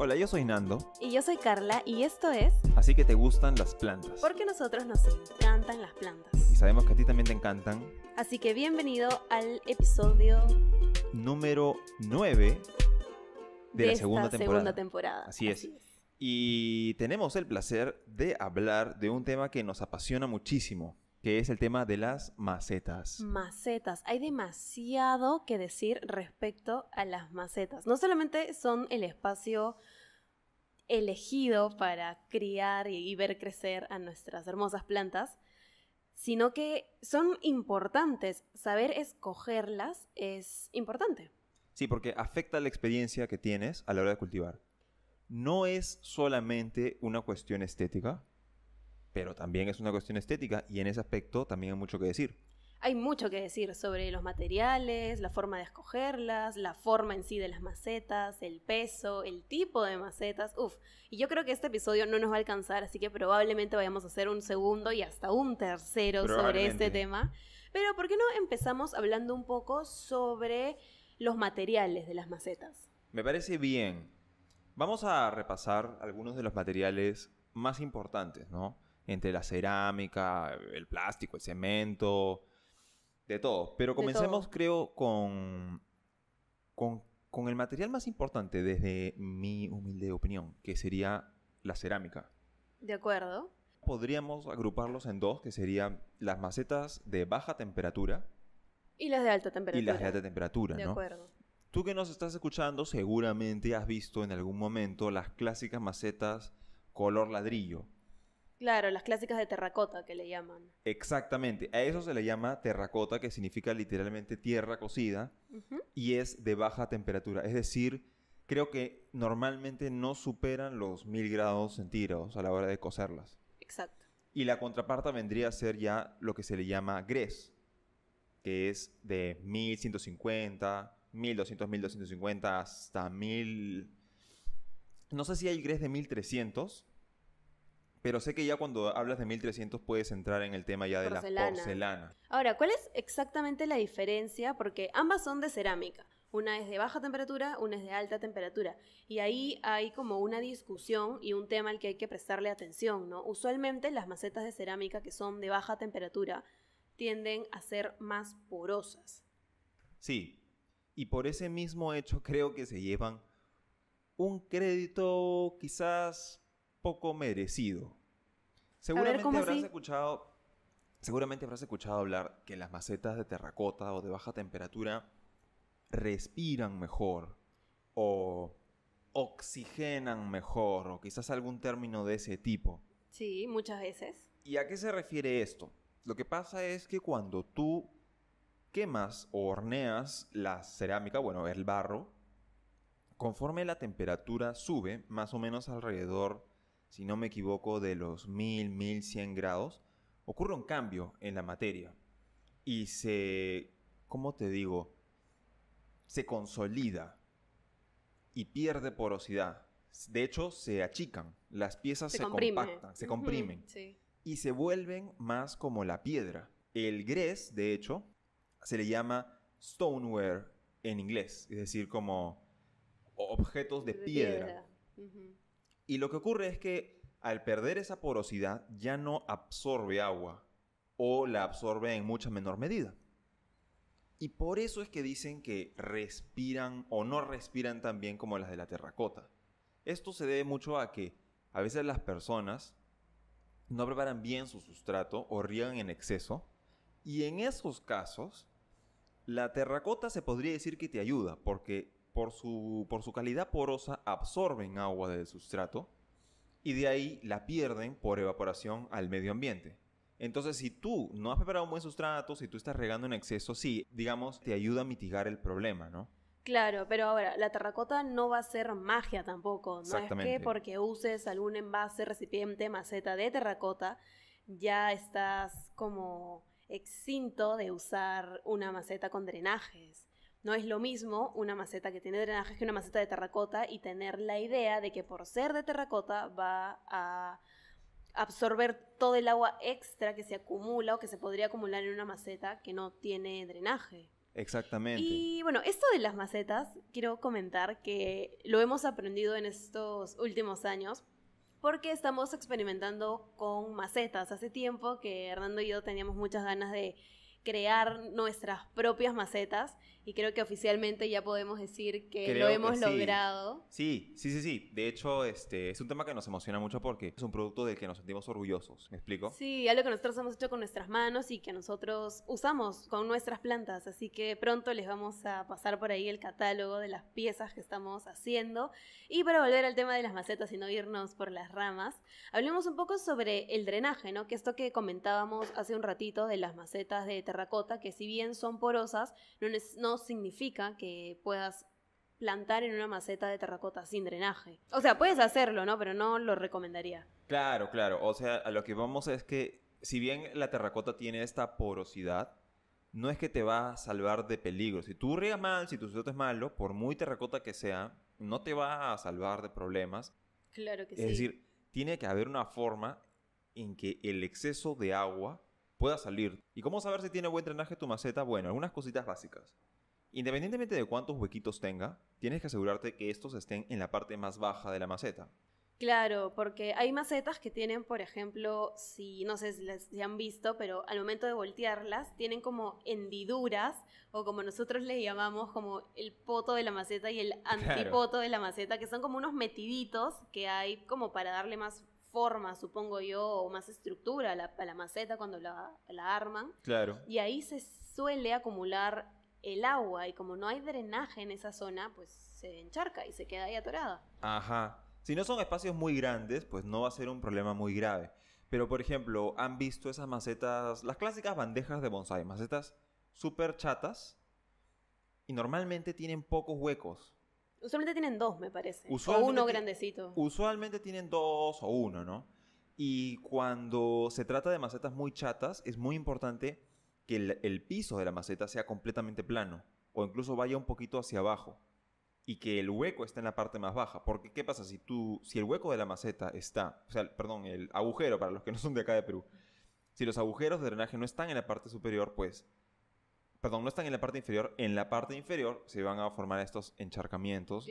Hola, yo soy Nando. Y yo soy Carla y esto es... Así que te gustan las plantas. Porque nosotros nos encantan las plantas. Y sabemos que a ti también te encantan. Así que bienvenido al episodio... Número 9 de, la segunda, temporada. segunda temporada. Así, es. Y tenemos el placer de hablar de un tema que nos apasiona muchísimo que es el tema de las macetas. Macetas. Hay demasiado que decir respecto a las macetas. No solamente son el espacio elegido para criar y, ver crecer a nuestras hermosas plantas, sino que son importantes. Saber escogerlas es importante. Sí, porque afecta la experiencia que tienes a la hora de cultivar. No es solamente una cuestión estética, pero también es una cuestión estética y en ese aspecto también hay mucho que decir. Hay mucho que decir sobre los materiales, la forma de escogerlas, la forma en sí de las macetas, el peso, el tipo de macetas. Uf, y yo creo que este episodio no nos va a alcanzar, así que probablemente vayamos a hacer un segundo y hasta un tercero sobre este tema. Pero ¿por qué no empezamos hablando un poco sobre los materiales de las macetas? Me parece bien. Vamos a repasar algunos de los materiales más importantes, ¿no? entre la cerámica, el plástico, el cemento, de todo. Pero comencemos, creo, con, con, el material más importante desde mi humilde opinión, que sería la cerámica. De acuerdo. Podríamos agruparlos en dos, que serían las macetas de baja temperatura. Y las de alta temperatura. Y las de alta temperatura, ¿no? De acuerdo. Tú que nos estás escuchando, seguramente has visto en algún momento las clásicas macetas color ladrillo, Claro, las clásicas de terracota que le llaman. Exactamente, a eso se le llama terracota, que significa literalmente tierra cocida y es de baja temperatura, es decir, creo que normalmente no superan los mil grados centígrados a la hora de cocerlas. Exacto. Y la contraparta vendría a ser ya lo que se le llama gres, que es de 1150, 1200, 1250 hasta 1000... No sé si hay grés de 1300, pero sé que ya cuando hablas de 1300 puedes entrar en el tema ya de la porcelana. Ahora, ¿cuál es exactamente la diferencia? Porque ambas son de cerámica. Una es de baja temperatura, una es de alta temperatura. Y ahí hay como una discusión y un tema al que hay que prestarle atención, ¿no? Usualmente las macetas de cerámica que son de baja temperatura tienden a ser más porosas. Sí, y por ese mismo hecho creo que se llevan un crédito quizás poco merecido. Seguramente habrás escuchado. Seguramente habrás escuchado hablar que las macetas de terracota o de baja temperatura respiran mejor o oxigenan mejor o quizás algún término de ese tipo. Sí, muchas veces. ¿Y a qué se refiere esto? Lo que pasa es que cuando tú quemas o horneas la cerámica, bueno, el barro, conforme la temperatura sube, más o menos alrededor si no me equivoco, de los 1000, 1100 grados, ocurre un cambio en la materia y se, ¿cómo te digo? Se consolida y pierde porosidad. De hecho, se achican, las piezas se, compactan, se comprimen y se vuelven más como la piedra. El gres, de hecho, se le llama stoneware en inglés, es decir, como objetos de, piedra. Y lo que ocurre es que al perder esa porosidad ya no absorbe agua o la absorbe en mucha menor medida. Y por eso es que dicen que respiran o no respiran tan bien como las de la terracota. Esto se debe mucho a que a veces las personas no preparan bien su sustrato o riegan en exceso. Y en esos casos, la terracota se podría decir que te ayuda porque por su, por su calidad porosa absorben agua del sustrato y de ahí la pierden por evaporación al medio ambiente. Entonces, si tú no has preparado un buen sustrato, si tú estás regando en exceso, sí, digamos, te ayuda a mitigar el problema, ¿no? Claro, pero ahora, la terracota no va a ser magia tampoco. No es que porque uses algún envase, recipiente, maceta de terracota, ya estás como exinto de usar una maceta con drenajes. No es lo mismo una maceta que tiene drenaje que una maceta de terracota y tener la idea de que por ser de terracota va a absorber todo el agua extra que se acumula o que se podría acumular en una maceta que no tiene drenaje. Exactamente. Y bueno, esto de las macetas, quiero comentar que lo hemos aprendido en estos últimos años porque estamos experimentando con macetas. Hace tiempo que Hernando y yo teníamos muchas ganas de crear nuestras propias macetas y creo que oficialmente ya podemos decir que lo hemos logrado. Sí, sí, sí, sí. De hecho, este es un tema que nos emociona mucho porque es un producto del que nos sentimos orgullosos, ¿me explico? Sí, algo que nosotros hemos hecho con nuestras manos y que nosotros usamos con nuestras plantas, así que pronto les vamos a pasar por ahí el catálogo de las piezas que estamos haciendo. Y para volver al tema de las macetas y no irnos por las ramas, hablemos un poco sobre el drenaje, ¿no? Que esto que comentábamos hace un ratito de las macetas de terracota, que si bien son porosas, no, no significa que puedas plantar en una maceta de terracota sin drenaje. O sea, puedes hacerlo, ¿no? Pero no lo recomendaría. Claro, claro. O sea, a lo que vamos es que si bien la terracota tiene esta porosidad, no es que te va a salvar de peligro. Si tú riegas mal, si tu suelo es malo, por muy terracota que sea, no te va a salvar de problemas. Claro que sí. Es decir, tiene que haber una forma en que el exceso de agua pueda salir. ¿Y cómo saber si tiene buen drenaje tu maceta? Bueno, algunas cositas básicas. Independientemente de cuántos huequitos tenga, tienes que asegurarte que estos estén en la parte más baja de la maceta. Claro, porque hay macetas que tienen, por ejemplo, si no sé si, las, han visto, pero al momento de voltearlas, tienen como hendiduras o como nosotros les llamamos como el poto de la maceta y el antipoto de la maceta, que son como unos metiditos que hay como para darle más forma, supongo yo, o más estructura a la, maceta cuando la, arman. Claro. Y ahí se suele acumular el agua y como no hay drenaje en esa zona, pues se encharca y se queda ahí atorada. Ajá. Si no son espacios muy grandes, pues no va a ser un problema muy grave. Pero por ejemplo, han visto esas macetas, las clásicas bandejas de bonsai, macetas súper chatas y normalmente tienen pocos huecos. Usualmente tienen dos, me parece. O uno grandecito. Usualmente tienen dos o uno, ¿no? Y cuando se trata de macetas muy chatas, es muy importante que el, piso de la maceta sea completamente plano o incluso vaya un poquito hacia abajo y que el hueco esté en la parte más baja. Porque, ¿qué pasa? Si tú, si el hueco de la maceta está, o sea, perdón, el agujero para los que no son de acá de Perú, si los agujeros de drenaje no están en la parte superior, pues perdón, no están en la parte inferior, en la parte inferior se van a formar estos encharcamientos.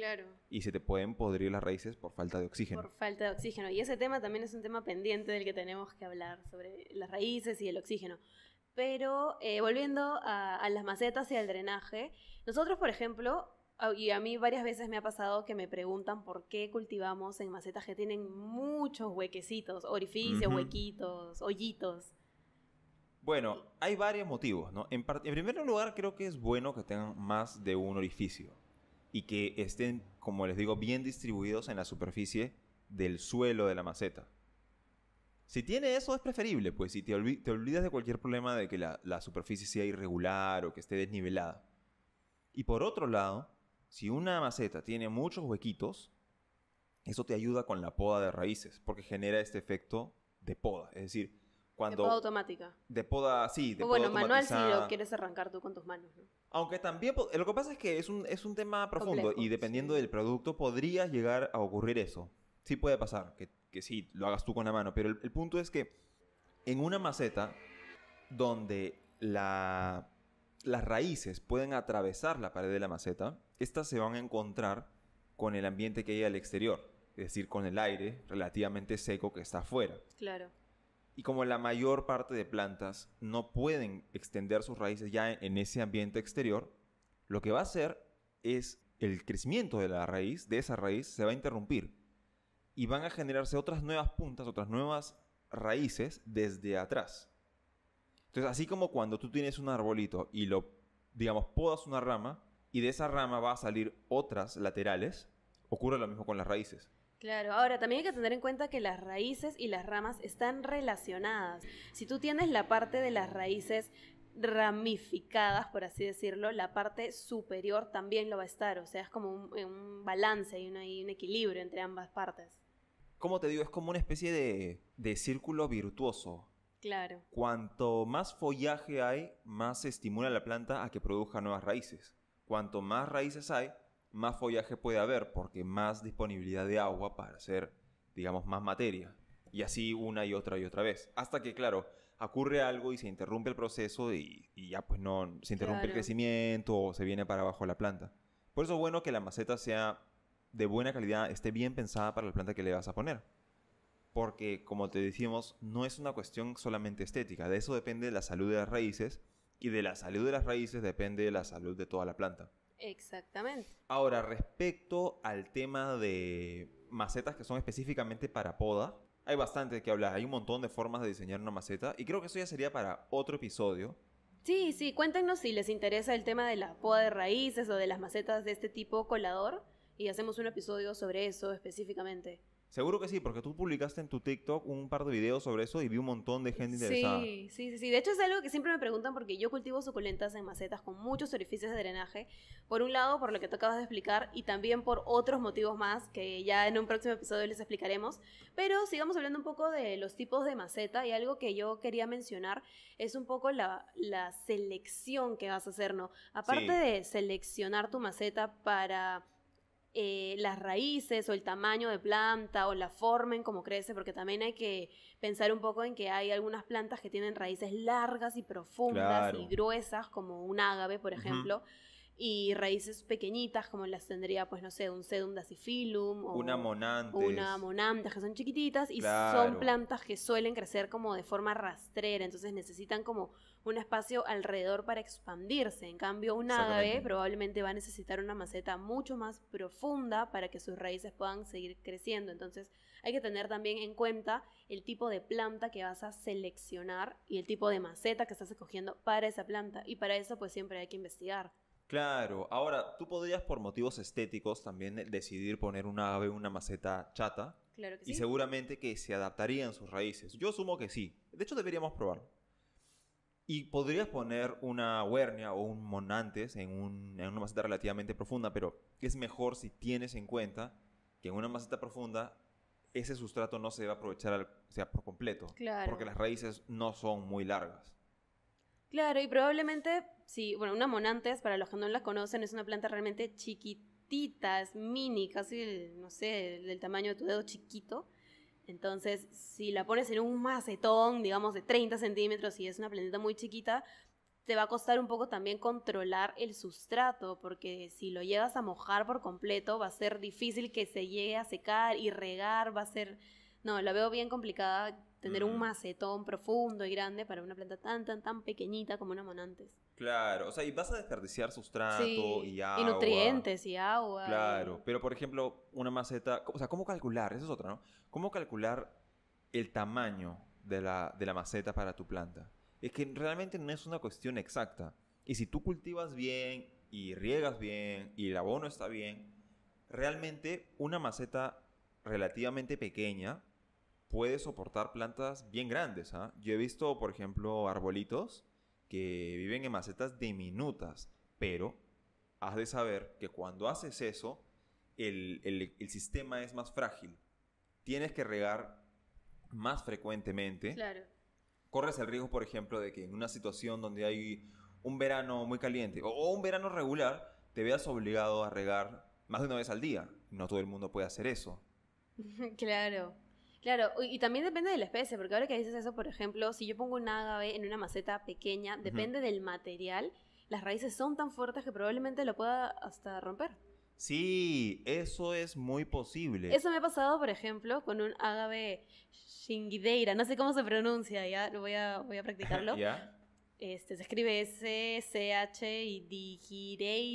Y se te pueden podrir las raíces por falta de oxígeno. Por falta de oxígeno. Y ese tema también es un tema pendiente del que tenemos que hablar sobre las raíces y el oxígeno. Pero eh, volviendo a, las macetas y al drenaje, nosotros, por ejemplo, y a mí varias veces me ha pasado que me preguntan por qué cultivamos en macetas que tienen muchos huequecitos, orificios, huequitos, hoyitos. Bueno, hay varios motivos, En, primer lugar, creo que es bueno que tengan más de un orificio y que estén, como les digo, bien distribuidos en la superficie del suelo de la maceta. Si tiene eso es preferible, pues si te, olvidas de cualquier problema de que la, la, superficie sea irregular o que esté desnivelada. Y por otro lado, si una maceta tiene muchos huequitos, eso te ayuda con la poda de raíces, porque genera este efecto de poda. Es decir, de poda automática. De poda, sí, de o bueno, manual si lo quieres arrancar tú con tus manos. ¿no? Aunque también, lo que pasa es que es un, tema profundo y dependiendo del producto podría llegar a ocurrir eso. Sí puede pasar, que, que sí, lo hagas tú con la mano, pero el, punto es que en una maceta donde la, las raíces pueden atravesar la pared de la maceta, estas se van a encontrar con el ambiente que hay al exterior, es decir, con el aire relativamente seco que está afuera. Claro y como la mayor parte de plantas no pueden extender sus raíces ya en ese ambiente exterior, lo que va a hacer es el crecimiento de la raíz, de esa raíz, se va a interrumpir y van a generarse otras nuevas puntas, otras nuevas raíces desde atrás. Entonces, así como cuando tú tienes un arbolito y lo, digamos, podas una rama y de esa rama va a salir otras laterales, ocurre lo mismo con las raíces. Claro, ahora también hay que tener en cuenta que las raíces y las ramas están relacionadas. Si tú tienes la parte de las raíces ramificadas, por así decirlo, la parte superior también lo va a estar. O sea, es como un, eh, balance y un, equilibrio entre ambas partes. Como te digo, es como una especie de, de círculo virtuoso. Claro. Cuanto más follaje hay, más se estimula la planta a que produzca nuevas raíces. Cuanto más raíces hay, más follaje puede haber, porque más disponibilidad de agua para hacer, digamos, más materia. Y así una y otra y otra vez. Hasta que, claro, ocurre algo y se interrumpe el proceso y, ya pues no, se interrumpe el crecimiento o se viene para abajo la planta. Por eso es bueno que la maceta sea de buena calidad, esté bien pensada para la planta que le vas a poner. Porque, como te decimos, no es una cuestión solamente estética. De eso depende la salud de las raíces y de la salud de las raíces depende la salud de toda la planta. Exactamente. Ahora, respecto al tema de macetas que son específicamente para poda, hay bastante que hablar, hay un montón de formas de diseñar una maceta y creo que eso ya sería para otro episodio. Sí, sí, cuéntenos si les interesa el tema de la poda de raíces o de las macetas de este tipo colador y hacemos un episodio sobre eso específicamente. Seguro que sí, porque tú publicaste en tu TikTok un par de videos sobre eso y vi un montón de gente interesada. Sí, sí, sí. De hecho es algo que siempre me preguntan porque yo cultivo suculentas en macetas con muchos orificios de drenaje. Por un lado, por lo que te acabas de explicar y también por otros motivos más que ya en un próximo episodio les explicaremos. Pero sigamos hablando un poco de los tipos de maceta y algo que yo quería mencionar es un poco la, la selección que vas a hacer, ¿no? Aparte de seleccionar tu maceta para eh, las raíces o el tamaño de planta o la forma en cómo crece, porque también hay que pensar un poco en que hay algunas plantas que tienen raíces largas y profundas y gruesas, como un agave por ejemplo. Y raíces pequeñitas, como las tendría, pues no sé, un sedum dacifilum o una monantes. Una que son chiquititas y son plantas que suelen crecer como de forma rastrera, entonces necesitan como un espacio alrededor para expandirse. En cambio, un ave probablemente va a necesitar una maceta mucho más profunda para que sus raíces puedan seguir creciendo. Entonces, hay que tener también en cuenta el tipo de planta que vas a seleccionar y el tipo de maceta que estás escogiendo para esa planta. Y para eso, pues siempre hay que investigar. Claro, ahora tú podrías por motivos estéticos también decidir poner una ave, una maceta chata. Claro que y seguramente que se adaptarían sus raíces. Yo asumo que sí. De hecho, deberíamos probarlo. Y podrías poner una huernia o un monantes en, una maceta relativamente profunda, pero es mejor si tienes en cuenta que en una maceta profunda ese sustrato no se va a aprovechar por completo, claro. porque las raíces no son muy largas. Claro, y probablemente, sí, bueno, una monantes, para los que no la conocen, es una planta realmente chiquitita, es mini, casi, no sé, del tamaño de tu dedo chiquito entonces, si la pones en un macetón, digamos, de 30 centímetros y es una planta muy chiquita, te va a costar un poco también controlar el sustrato, porque si lo llevas a mojar por completo, va a ser difícil que se llegue a secar y regar, va a ser... No, la veo bien complicada tener un macetón profundo y grande para una planta tan, tan, tan pequeñita como una monantes. Claro, o sea, y vas a desperdiciar sustrato y agua. Y nutrientes y agua. Claro, pero por ejemplo, una maceta, o sea, ¿cómo calcular? Esa es otra, ¿no? ¿Cómo calcular el tamaño de la, maceta para tu planta? Es que realmente no es una cuestión exacta. Y si tú cultivas bien y riegas bien y el abono está bien, realmente una maceta relativamente pequeña puede soportar plantas bien grandes. ¿ah? Yo he visto, por ejemplo, arbolitos que viven en macetas diminutas, pero has de saber que cuando haces eso, el, sistema es más frágil. Tienes que regar más frecuentemente. Claro. Corres el riesgo, por ejemplo, de que en una situación donde hay un verano muy caliente o un verano regular, te veas obligado a regar más de una vez al día. No todo el mundo puede hacer eso. claro. Claro, y también depende de la especie, porque ahora que dices eso, por ejemplo, si yo pongo un agave en una maceta pequeña, depende del material, las raíces son tan fuertes que probablemente lo pueda hasta romper. Sí, eso es muy posible. Eso me ha pasado, por ejemplo, con un agave shingideira, no sé cómo se pronuncia, ya voy a, voy a practicarlo. Este, se escribe S-C-H y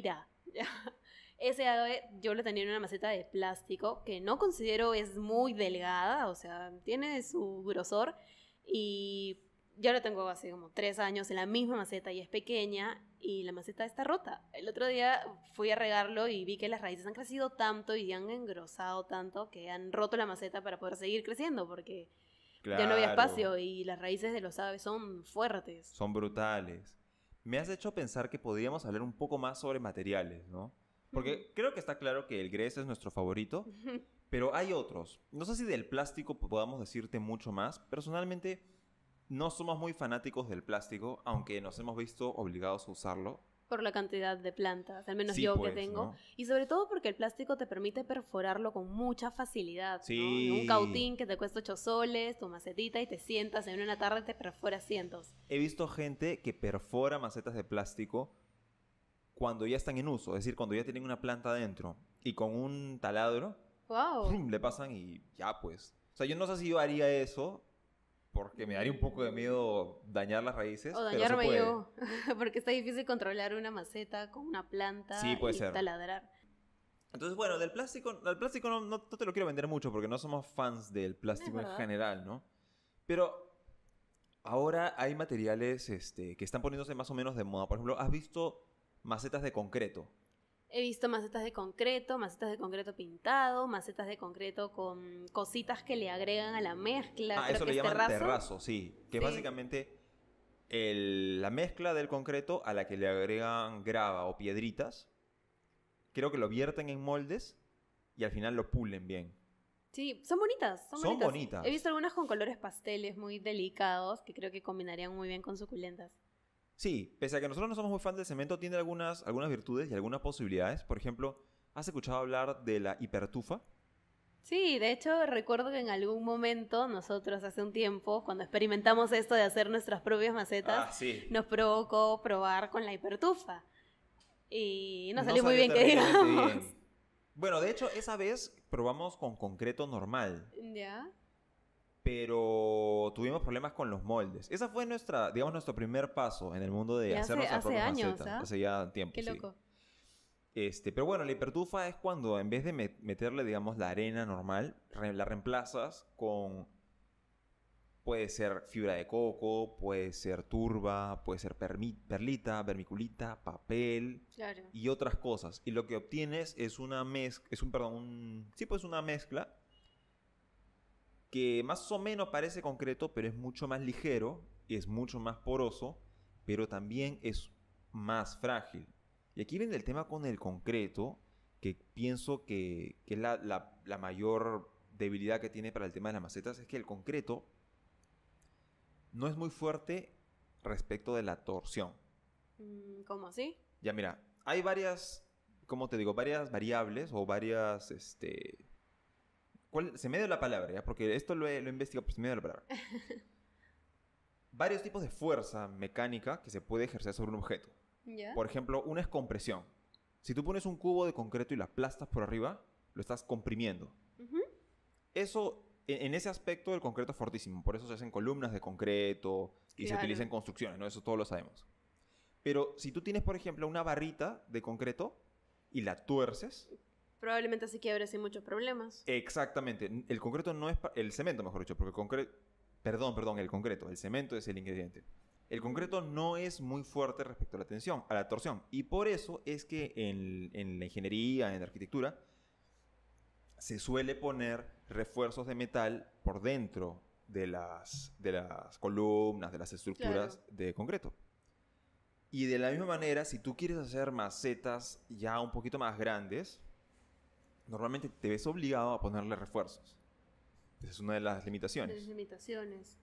a Ese ave eh, yo lo tenía en una maceta de plástico que no considero es muy delgada, o sea, tiene su grosor y yo lo tengo hace como tres años en la misma maceta y es pequeña y la maceta está rota. El otro día fui a regarlo y vi que las raíces han crecido tanto y han engrosado tanto que han roto la maceta para poder seguir creciendo porque ya no había espacio y las raíces de los aves son fuertes. Son brutales. Me has hecho pensar que podríamos hablar un poco más sobre materiales, ¿no? Porque creo que está claro que el grés es nuestro favorito, pero hay otros. No sé si del plástico podamos decirte mucho más. Personalmente, no somos muy fanáticos del plástico, aunque nos hemos visto obligados a usarlo. Por la cantidad de plantas, al menos yo que pues, tengo. Y sobre todo porque el plástico te permite perforarlo con mucha facilidad. Un cautín que te cuesta ocho soles, tu macetita y te sientas en una tarde y te perfora cientos. He visto gente que perfora macetas de plástico cuando ya están en uso, es decir, cuando ya tienen una planta adentro y con un taladro, wow. le pasan y ya pues. O sea, yo no sé si yo haría eso porque me daría un poco de miedo dañar las raíces. O dañarme yo, porque está difícil controlar una maceta con una planta sí, puede y ser. taladrar. Entonces, bueno, del plástico, del plástico no, no, te lo quiero vender mucho porque no somos fans del plástico en general, ¿no? Pero ahora hay materiales este, que están poniéndose más o menos de moda. Por ejemplo, ¿has visto macetas de concreto. He visto macetas de concreto, macetas de concreto pintado, macetas de concreto con cositas que le agregan a la mezcla. Ah, eso le llaman terrazo. sí. Que básicamente la mezcla del concreto a la que le agregan grava o piedritas. Creo que lo vierten en moldes y al final lo pulen bien. Sí, son bonitas, son, bonitas. He visto algunas con colores pasteles muy delicados que creo que combinarían muy bien con suculentas. Sí, pese a que nosotros no somos muy fans del cemento, tiene algunas, algunas virtudes y algunas posibilidades. Por ejemplo, ¿has escuchado hablar de la hipertufa? Sí, de hecho recuerdo que en algún momento nosotros hace un tiempo, cuando experimentamos esto de hacer nuestras propias macetas, ah, nos provocó probar con la hipertufa. Y no salió muy bien que digamos. Bueno, de hecho esa vez probamos con concreto normal. Ya pero tuvimos problemas con los moldes. Esa fue nuestra, digamos, nuestro primer paso en el mundo de hacer nuestra hace años, ¿ah? Hace ya tiempo. Qué loco. Este, pero bueno, la hipertufa es cuando en vez de meterle, digamos, la arena normal, la reemplazas con Puede ser fibra de coco, puede ser turba, puede ser perlita, vermiculita, papel y otras cosas. Y lo que obtienes es una mezcla, es un, perdón, sí, pues una mezcla que más o menos parece concreto, pero es mucho más ligero, es mucho más poroso, pero también es más frágil. Y aquí viene el tema con el concreto, que pienso que, es la, mayor debilidad que tiene para el tema de las macetas, es que el concreto no es muy fuerte respecto de la torsión. Mm, ¿Cómo así? Ya mira, hay varias, como te digo, varias variables o varias este, ¿Cuál? Se me dio la palabra, ¿ya? porque esto lo he, lo investigado, pues, se me dio la palabra. Varios tipos de fuerza mecánica que se puede ejercer sobre un objeto. Por ejemplo, una es compresión. Si tú pones un cubo de concreto y lo aplastas por arriba, lo estás comprimiendo. Eso, e, en, ese aspecto, el concreto es fortísimo. Por eso se hacen columnas de concreto y se utilizan construcciones, ¿no? Eso todos lo sabemos. Pero si tú tienes, por ejemplo, una barrita de concreto y la tuerces, probablemente se quiebre sin muchos problemas. Exactamente. El concreto no es... El cemento, mejor dicho, porque el concreto... Perdón, perdón, el concreto. El cemento es el ingrediente. El concreto no es muy fuerte respecto a la tensión, a la torsión. Y por eso es que en, la ingeniería, en la arquitectura, se suele poner refuerzos de metal por dentro de las, de las columnas, de las estructuras de concreto. Y de la misma manera, si tú quieres hacer macetas ya un poquito más grandes, normalmente te ves obligado a ponerle refuerzos. Esa es una de las limitaciones. limitaciones.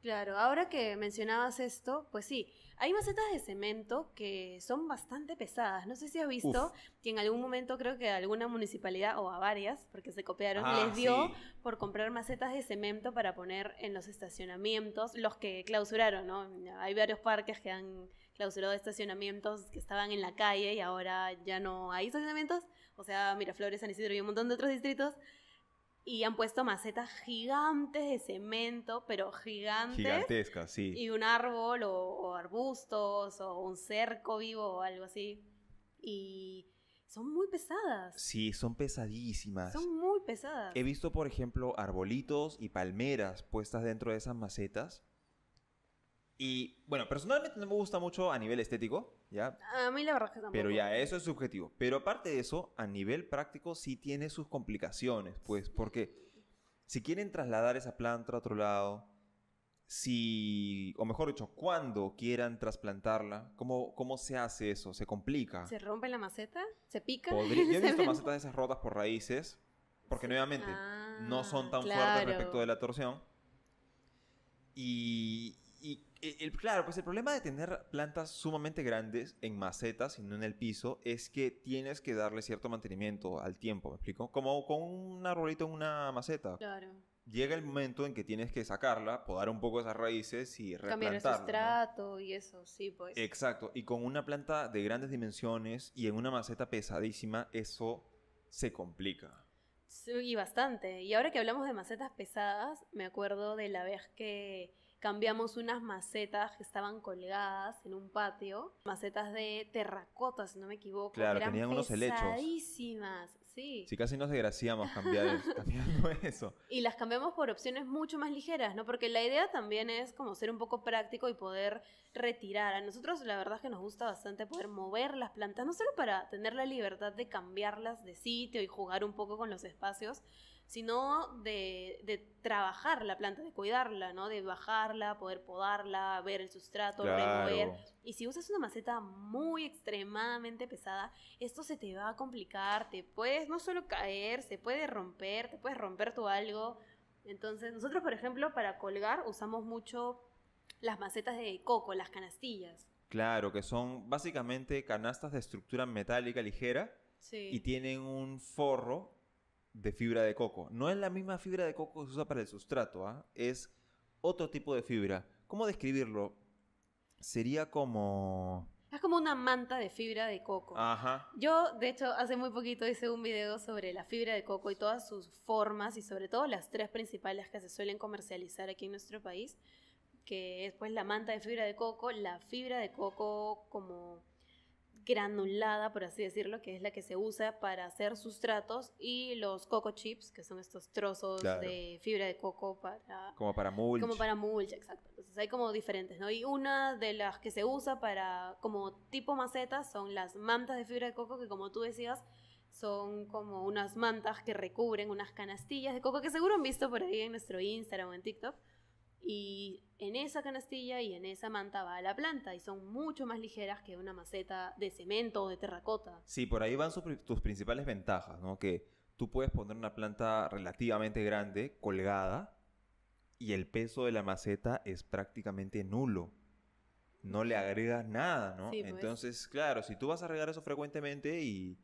Claro, ahora que mencionabas esto, pues sí, hay macetas de cemento que son bastante pesadas. No sé si has visto que en algún momento creo que alguna municipalidad o a varias, porque se copiaron, ah, les dio por comprar macetas de cemento para poner en los estacionamientos, los que clausuraron, ¿no? Hay varios parques que han clausurado estacionamientos que estaban en la calle y ahora ya no hay estacionamientos o sea, Miraflores, San Isidro y un montón de otros distritos, y han puesto macetas gigantes de cemento, pero gigantes. Gigantescas, sí. Y un árbol o, o, arbustos o un cerco vivo o algo así. Y son muy pesadas. Sí, son pesadísimas. Son muy pesadas. He visto, por ejemplo, arbolitos y palmeras puestas dentro de esas macetas y bueno, personalmente no me gusta mucho a nivel estético, ¿ya? A mí la verdad que tampoco. Pero ya, eso es subjetivo. Pero aparte de eso, a nivel práctico sí tiene sus complicaciones, pues, porque si quieren trasladar esa planta a otro lado, si, o mejor dicho, cuando quieran trasplantarla, ¿cómo, cómo se hace eso? ¿Se complica? ¿Se rompe la maceta? ¿Se pica? Podría, yo he visto macetas esas rotas por raíces, porque nuevamente no son tan fuertes ah, respecto de la torsión. Y, y eh, claro, pues el problema de tener plantas sumamente grandes en macetas y no en el piso es que tienes que darle cierto mantenimiento al tiempo, ¿me explico? Como con un arbolito en una maceta. Claro. Llega el momento en que tienes que sacarla, podar un poco esas raíces y replantarla. Cambiar el sustrato y eso, sí, pues. Exacto. Y con una planta de grandes dimensiones y en una maceta pesadísima, eso se complica. Sí, y bastante. Y ahora que hablamos de macetas pesadas, me acuerdo de la vez que cambiamos unas macetas que estaban colgadas en un patio, macetas de terracota, si no me equivoco. Claro, eran tenían unos helechos. sí. Sí, casi nos desgraciamos cambiando eso. Y las cambiamos por opciones mucho más ligeras, ¿no? Porque la idea también es como ser un poco práctico y poder retirar. A nosotros la verdad es que nos gusta bastante poder mover las plantas, no solo para tener la libertad de cambiarlas de sitio y jugar un poco con los espacios, sino de, trabajar la planta, de cuidarla, ¿no? De bajarla, poder podarla, ver el sustrato, remover. Y si usas una maceta muy extremadamente pesada, esto se te va a complicar, te puedes no solo caer, se puede romper, te puedes romper tu algo. Entonces, nosotros, por ejemplo, para colgar usamos mucho las macetas de coco, las canastillas. Claro, que son básicamente canastas de estructura metálica ligera y tienen un forro de fibra de coco. No es la misma fibra de coco que se usa para el sustrato, ¿ah? es otro tipo de fibra. ¿Cómo describirlo? Sería como... Es como una manta de fibra de coco. Ajá. Yo, de hecho, hace muy poquito hice un video sobre la fibra de coco y todas sus formas y sobre todo las tres principales que se suelen comercializar aquí en nuestro país, que es pues la manta de fibra de coco, la fibra de coco como granulada, por así decirlo, que es la que se usa para hacer sustratos y los coco chips, que son estos trozos de fibra de coco para... Como para mulch. Como para mulch, exacto. Entonces hay como diferentes, ¿no? Y una de las que se usa para como tipo macetas son las mantas de fibra de coco, que como tú decías, son como unas mantas que recubren unas canastillas de coco que seguro han visto por ahí en nuestro Instagram o en TikTok y en esa canastilla y en esa manta va la planta y son mucho más ligeras que una maceta de cemento o de terracota. Sí, por ahí van tus principales ventajas, ¿no? Que tú puedes poner una planta relativamente grande, colgada, y el peso de la maceta es prácticamente nulo. No le agregas nada, ¿no? Pues. Entonces, claro, si tú vas a regar eso frecuentemente y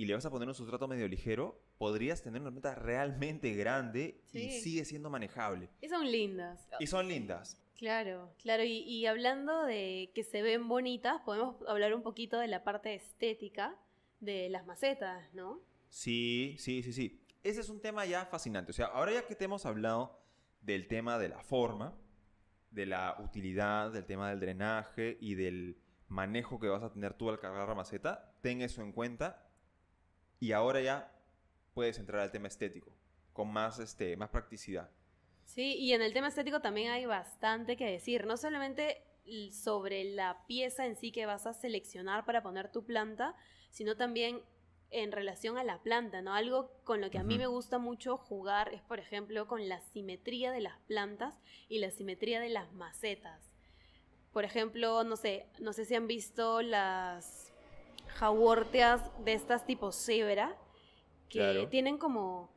y le vas a poner un sustrato medio ligero, podrías tener una planta realmente grande y sigue siendo manejable. Y son lindas. Y son lindas. Claro, claro. Y, y, hablando de que se ven bonitas, podemos hablar un poquito de la parte estética de las macetas, ¿no? Sí, sí, sí, sí. Ese es un tema ya fascinante. O sea, ahora ya que te hemos hablado del tema de la forma, de la utilidad, del tema del drenaje y del manejo que vas a tener tú al cargar la maceta, ten eso en cuenta y ahora ya puedes entrar al tema estético con más, este, más practicidad. Sí, y en el tema estético también hay bastante que decir, no solamente sobre la pieza en sí que vas a seleccionar para poner tu planta, sino también en relación a la planta, ¿no? Algo con lo que a mí me gusta mucho jugar es, por ejemplo, con la simetría de las plantas y la simetría de las macetas. Por ejemplo, no sé, no sé si han visto las jaguarteas de estas tipo cebra, que tienen como...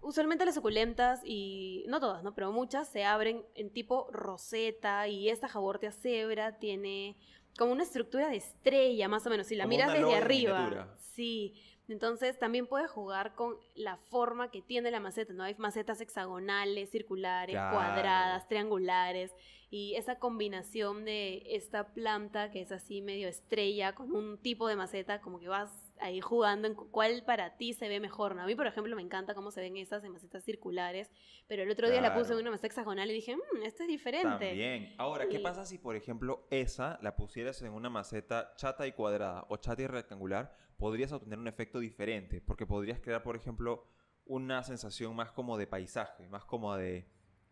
Usualmente las suculentas, y no todas, ¿no? Pero muchas se abren en tipo roseta y esta jaguartia cebra tiene como una estructura de estrella, más o menos. Si la miras desde arriba. Sí. Entonces también puedes jugar con la forma que tiene la maceta, ¿no? Hay macetas hexagonales, circulares, cuadradas, triangulares y esa combinación de esta planta que es así medio estrella con un tipo de maceta como que vas ahí jugando en cuál para ti se ve mejor, A mí, por ejemplo, me encanta cómo se ven esas en macetas circulares, pero el otro día la puse en una maceta hexagonal y dije, mmm, esta es diferente. Bien. Ahora, ¿qué pasa si, por ejemplo, esa la pusieras en una maceta chata y cuadrada o chata y rectangular? Podrías obtener un efecto diferente, porque podrías crear, por ejemplo, una sensación más como de paisaje, más como de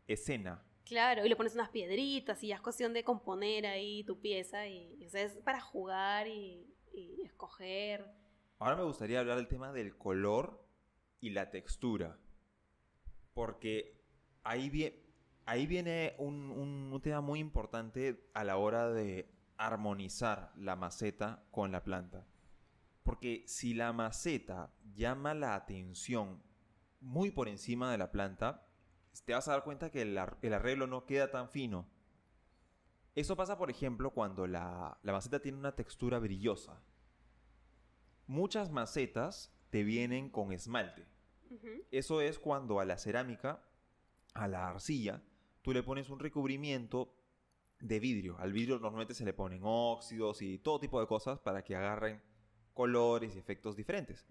escena. Claro, y le pones unas piedritas y ya es cuestión de componer ahí tu pieza y, eso es para jugar y escoger. Ahora me gustaría hablar del tema del color y la textura. Porque ahí, ahí viene un, tema muy importante a la hora de armonizar la maceta con la planta. Porque si la maceta llama la atención muy por encima de la planta, te vas a dar cuenta que el, arreglo no queda tan fino. Eso pasa, por ejemplo, cuando la, la, maceta tiene una textura brillosa. Muchas macetas te vienen con esmalte. Eso es cuando a la cerámica, a la arcilla, tú le pones un recubrimiento de vidrio. Al vidrio normalmente se le ponen óxidos y todo tipo de cosas para que agarren colores y efectos diferentes.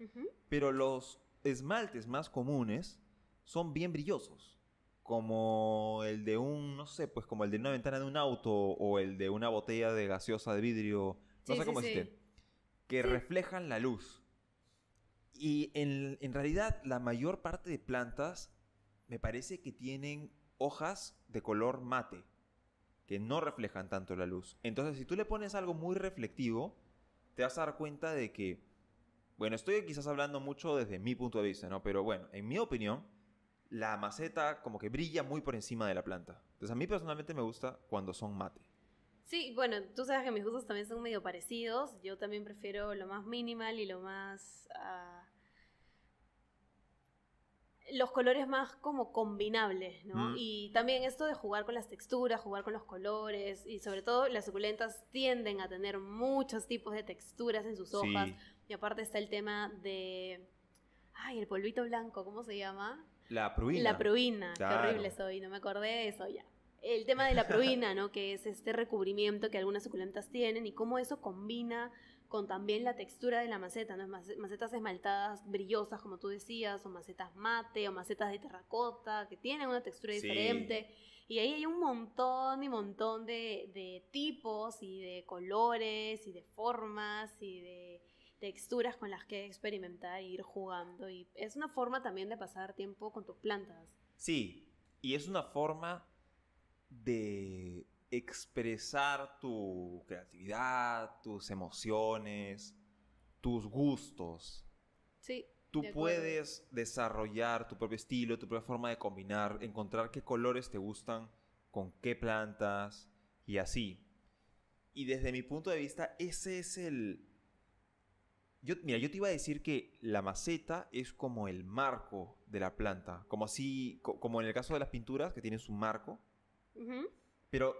Pero los esmaltes más comunes son bien brillosos, como el de un, no sé, pues como el de una ventana de un auto o el de una botella de gaseosa de vidrio, no sé cómo sí, que reflejan la luz. Y en, en, realidad la mayor parte de plantas me parece que tienen hojas de color mate, que no reflejan tanto la luz. Entonces si tú le pones algo muy reflectivo, te vas a dar cuenta de que, bueno, estoy quizás hablando mucho desde mi punto de vista, ¿no? Pero bueno, en mi opinión, la maceta como que brilla muy por encima de la planta. Entonces a mí personalmente me gusta cuando son mate. Sí, bueno, tú sabes que mis gustos también son medio parecidos. Yo también prefiero lo más minimal y lo más... Ah, los colores más como combinables, ¿no? Mm. Y también esto de jugar con las texturas, jugar con los colores y sobre todo las suculentas tienden a tener muchos tipos de texturas en sus hojas. Y aparte está el tema de... Ay, el polvito blanco, ¿cómo se llama? La pruina. La pruina, qué horrible soy, no me acordé de eso ya el tema de la pruina, ¿no? Que es este recubrimiento que algunas suculentas tienen y cómo eso combina con también la textura de la maceta, ¿no? Macetas esmaltadas brillosas, como tú decías, o macetas mate, o macetas de terracota, que tienen una textura diferente. Y ahí hay un montón y montón de, de tipos y de colores y de formas y de texturas con las que experimentar e ir jugando. Y es una forma también de pasar tiempo con tus plantas. Sí, y es una forma de expresar tu creatividad, tus emociones, tus gustos. Sí. Tú puedes desarrollar tu propio estilo, tu propia forma de combinar, encontrar qué colores te gustan, con qué plantas y así. Y desde mi punto de vista, ese es el... Yo, mira, yo te iba a decir que la maceta es como el marco de la planta, como así, como en el caso de las pinturas, que tienen su marco, pero,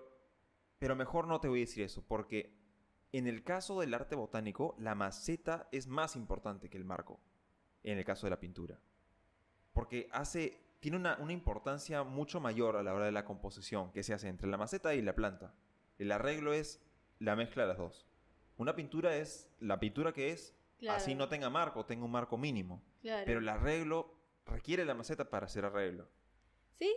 pero mejor no te voy a decir eso, porque en el caso del arte botánico, la maceta es más importante que el marco, en el caso de la pintura. Porque hace, tiene una, importancia mucho mayor a la hora de la composición que se hace entre la maceta y la planta. El arreglo es la mezcla de las dos. Una pintura es la pintura que es, así no tenga marco, tenga un marco mínimo. Pero el arreglo requiere la maceta para hacer arreglo. Sí,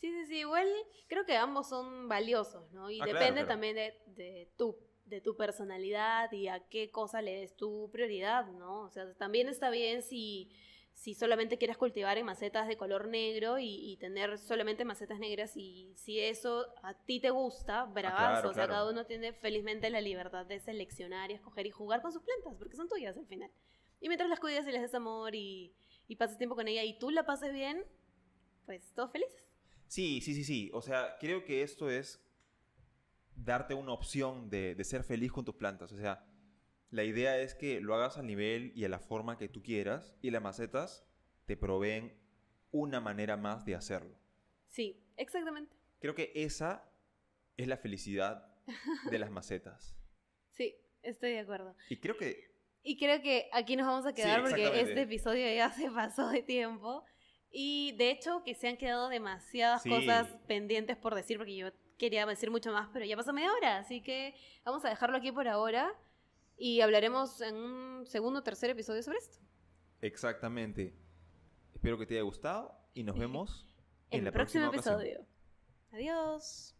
Sí, sí, sí, igual creo que ambos son valiosos, ¿no? Y ah, depende también de, de, tu, de tu personalidad y a qué cosa le des tu prioridad, ¿no? O sea, también está bien si, si solamente quieres cultivar en macetas de color negro y, y tener solamente macetas negras y si eso a ti te gusta, ah, bravazo. o sea, cada uno tiene felizmente la libertad de seleccionar y escoger y jugar con sus plantas, porque son tuyas al final. Y mientras las cuidas y les des amor y, y pasas tiempo con ella y tú la pases bien, pues todos felices. Sí, sí, sí, sí. O sea, creo que esto es darte una opción de, ser feliz con tus plantas. O sea, la idea es que lo hagas al nivel y a la forma que tú quieras y las macetas te proveen una manera más de hacerlo. Sí, exactamente. Creo que esa es la felicidad de las macetas. sí, estoy de acuerdo. Y creo que... Y creo que aquí nos vamos a quedar porque este episodio ya se pasó de tiempo. Y de hecho que se han quedado demasiadas cosas pendientes por decir, porque yo quería decir mucho más, pero ya pasó media hora, así que vamos a dejarlo aquí por ahora y hablaremos en un segundo o tercer episodio sobre esto. Exactamente. Espero que te haya gustado y nos vemos en el próximo episodio. Adiós.